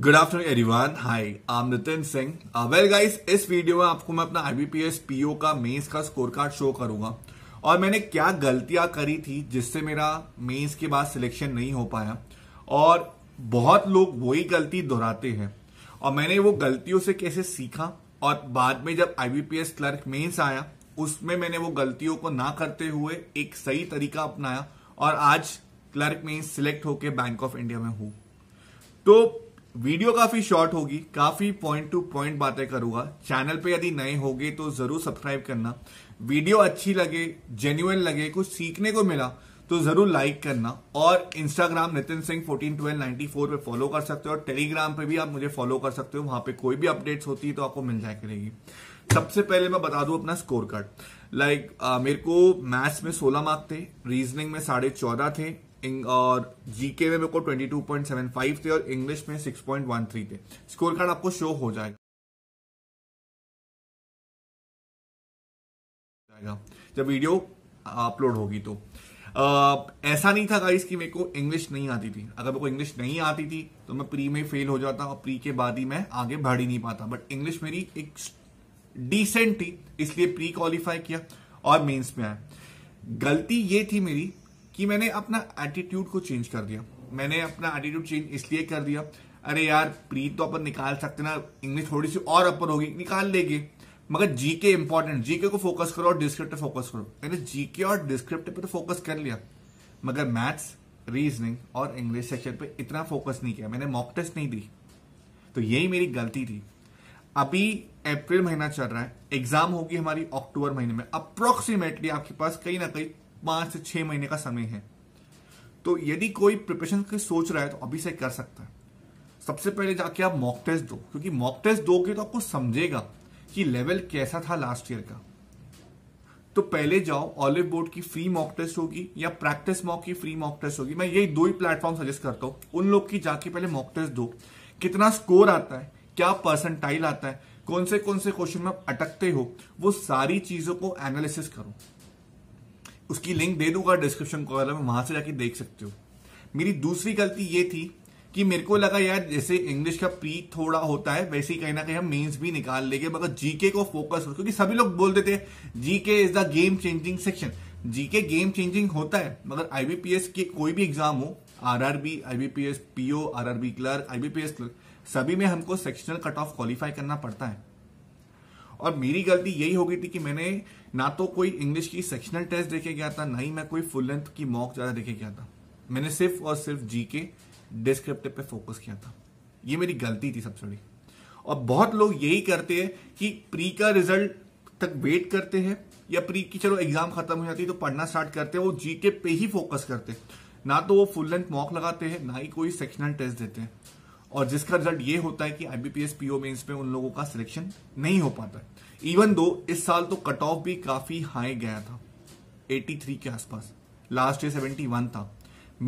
good afternoon everyone hi I'm Nitin Singh well guys इस वीडियो में आपको मैं अपना आईबीपीएस पीओ का मेंस का स्कोर कार्ड शो करूंगा और मैंने क्या गलतियां करी थी जिससे मेरा मेंस के बाद सिलेक्शन नहीं हो पाया और बहुत लोग वही गलती दोहराते हैं और मैंने वो गलतियों से कैसे सीखा और बाद में जब आईबीपीएस क्लर्क मेन्स आया उसमें मैंने वो गलतियों को ना करते हुए एक सही तरीका अपनाया और आज क्लर्क मेन्स सिलेक्ट होकर बैंक ऑफ इंडिया में हूं तो वीडियो काफी शॉर्ट होगी काफी पॉइंट टू पॉइंट बातें करूंगा चैनल पे यदि नए होगे तो जरूर सब्सक्राइब करना वीडियो अच्छी लगे जेन्यून लगे कुछ सीखने को मिला तो जरूर लाइक करना और Instagram Nitin Singh fourteen twelve ninety four पर फॉलो कर सकते हो और टेलीग्राम पे भी आप मुझे फॉलो कर सकते हो वहां पे कोई भी अपडेट्स होती है तो आपको मिल जाए करेगी सबसे पहले मैं बता दूं अपना स्कोर कार्ड लाइक मेरे को मैथ्स में सोलह मार्क थे रीजनिंग में साढ़े चौदह थे और जीके में मेरे को 22.75 थे और इंग्लिश में 6.13 थे स्कोर कार्ड आपको शो हो जाएगा जब वीडियो अपलोड होगी तो आ, ऐसा नहीं था गाइस कि मेरे को इंग्लिश नहीं आती थी अगर मेरे को इंग्लिश नहीं आती थी तो मैं प्री में फेल हो जाता और प्री के बाद ही मैं आगे बढ़ ही नहीं पाता बट इंग्लिश मेरी एक डिसेंट थी इसलिए प्री क्वालिफाई किया और मेंस में आया गलती ये थी मेरी कि मैंने अपना एटीट्यूड को चेंज कर दिया मैंने अपना एटीट्यूड चेंज इसलिए कर दिया अरे यार प्रीत तो अपन निकाल सकते ना इंग्लिश थोड़ी सी और अपर होगी निकाल लेगी मगर जीके इंपॉर्टेंट जीके को फोकस करो और डिस्क्रिप्ट फोकस करो मैंने जीके और डिस्क्रिप्ट पे तो फोकस कर लिया मगर मैथ्स रीजनिंग और इंग्लिश सेक्शन पे इतना फोकस नहीं किया मैंने मॉक टेस्ट नहीं दी तो यही मेरी गलती थी अभी अप्रैल महीना चल रहा है एग्जाम होगी हमारी अक्टूबर महीने में अप्रोक्सीमेटली आपके पास कहीं ना कहीं पांच से छह महीने का समय है तो यदि कोई प्रिपरेशन की सोच रहा है तो अभी से कर सकता है सबसे पहले जाके आप मॉक टेस्ट दो क्योंकि मॉक टेस्ट दोगे तो आपको समझेगा कि लेवल कैसा था लास्ट ईयर का तो पहले जाओ ऑलिव बोर्ड की फ्री मॉक टेस्ट होगी या प्रैक्टिस मॉक की फ्री मॉक टेस्ट होगी मैं यही दो ही प्लेटफॉर्म सजेस्ट करता हूँ उन लोग की जाके पहले मॉक टेस्ट दो कितना स्कोर आता है क्या परसेंटाइल आता है कौन से कौन से क्वेश्चन में आप अटकते हो वो सारी चीजों को एनालिसिस करो उसकी लिंक दे दूंगा डिस्क्रिप्शन कॉलम में वहां से जाके देख सकते हो मेरी दूसरी गलती ये थी कि मेरे को लगा यार जैसे इंग्लिश का प्री थोड़ा होता है वैसे ही कहीं ना कहीं हम मेंस भी निकाल लेंगे मगर जीके को फोकस क्योंकि सभी लोग बोल देते GK is the game changing section GK game changing होता है मगर आईबीपीएस के कोई भी एग्जाम हो RRB IBPS PO RRB clerk IBPS clerk सभी में हमको सेक्शनल कट ऑफ क्वालिफाई करना पड़ता है और मेरी गलती यही हो गई थी कि मैंने ना तो कोई इंग्लिश की सेक्शनल टेस्ट देखे गया था ना ही मैं कोई फुल लेंथ की मॉक ज्यादा देखे गया था मैंने सिर्फ और सिर्फ जी के डिस्क्रिप्टिव पे फोकस किया था ये मेरी गलती थी सबसे बड़ी और बहुत लोग यही करते हैं कि प्री का रिजल्ट तक वेट करते हैं या प्री की चलो एग्जाम खत्म हो जाती है तो पढ़ना स्टार्ट करते हैं वो जीके पे ही फोकस करते हैं ना तो वो फुल लेंथ मॉक लगाते हैं ना ही कोई सेक्शनल टेस्ट देते हैं और जिसका रिजल्ट ये होता है कि आईबीपीएस पीओ मेंस में उन लोगों का सिलेक्शन नहीं हो पाता इवन दो इस साल तो कट ऑफ भी काफी हाई गया था 83 के आसपास लास्ट ईयर 71 था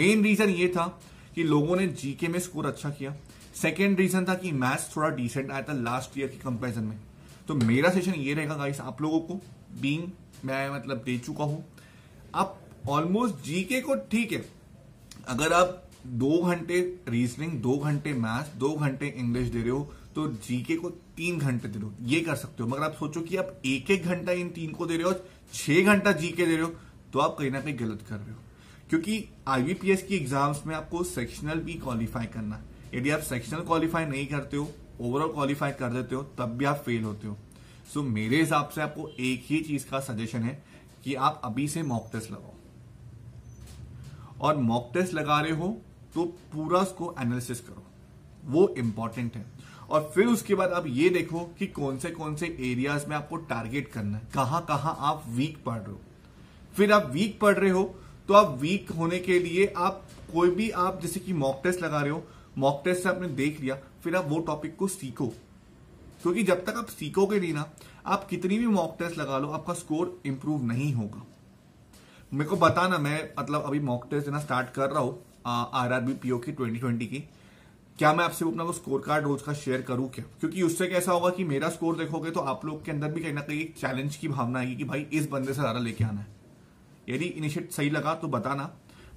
मेन रीजन ये था कि लोगों ने जीके में स्कोर अच्छा किया सेकेंड रीजन था कि मैथ्स थोड़ा डिसेंट आया था लास्ट ईयर की कंपेरिजन में तो मेरा सेशन ये रहेगा गाइस आप लोगों को बींग मैं मतलब दे चुका हूं आप ऑलमोस्ट जीके को ठीक है अगर आप दो घंटे रीजनिंग दो घंटे मैथ दो घंटे इंग्लिश दे रहे हो तो जीके को तीन घंटे दे रहे हो ये कर सकते हो मगर आप सोचो कि आप एक एक घंटा इन तीन को दे रहे हो छह घंटा जीके दे रहे हो तो आप कहीं ना कहीं गलत कर रहे हो क्योंकि आईबीपीएस की एग्जाम्स में आपको सेक्शनल भी क्वालिफाई करना यदि आप सेक्शनल क्वालिफाई नहीं करते हो ओवरऑल क्वालिफाई कर देते हो तब भी आप फेल होते हो सो so, मेरे हिसाब से आपको एक ही चीज का सजेशन है कि आप अभी से मॉक टेस्ट लगाओ और मॉक टेस्ट लगा रहे हो तो पूरा उसको एनालिसिस करो वो इंपॉर्टेंट है और फिर उसके बाद आप ये देखो कि कौन से कौन से एरियाज में आपको टारगेट करना है कहां कहां आप वीक पढ़ रहे हो फिर आप वीक पढ़ रहे हो तो आप वीक होने के लिए आप कोई भी आप जैसे कि मॉक टेस्ट लगा रहे हो मॉक टेस्ट से आपने देख लिया फिर आप वो टॉपिक को सीखो क्योंकि जब तक आप सीखोगे नहीं ना आप कितनी भी मॉक टेस्ट लगा लो आपका स्कोर इंप्रूव नहीं होगा मेरे को बताना मैं मतलब अभी मॉक टेस्ट देना स्टार्ट कर रहा हूं आर आर बी पीओ की ट्वेंटी ट्वेंटी की क्या मैं आपसे अपना वो स्कोर कार्ड रोज का शेयर करूं क्या क्योंकि उससे कैसा होगा कि मेरा स्कोर देखोगे तो आप लोग के अंदर भी कहीं ना कहीं चैलेंज की भावना आएगी कि भाई इस बंदे से ज्यादा लेके आना है यदि इनिशिएट सही लगा तो बताना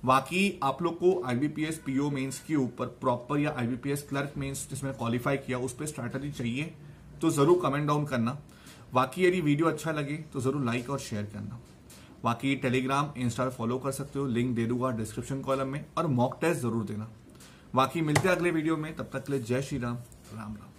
बाकी आप लोग को आईबीपीएस पीओ मेन्स के ऊपर प्रॉपर या आईबीपीएस क्लर्क मेन्स जिसमें क्वालिफाई किया उस पर स्ट्रैटेजी चाहिए तो जरूर कमेंट डाउन करना बाकी यदि वीडियो अच्छा लगे तो जरूर लाइक और शेयर करना बाकी टेलीग्राम इंस्टा फॉलो कर सकते हो लिंक दे दूंगा डिस्क्रिप्शन कॉलम में और मॉक टेस्ट जरूर देना बाकी मिलते हैं अगले वीडियो में तब तक के लिए जय श्री राम राम राम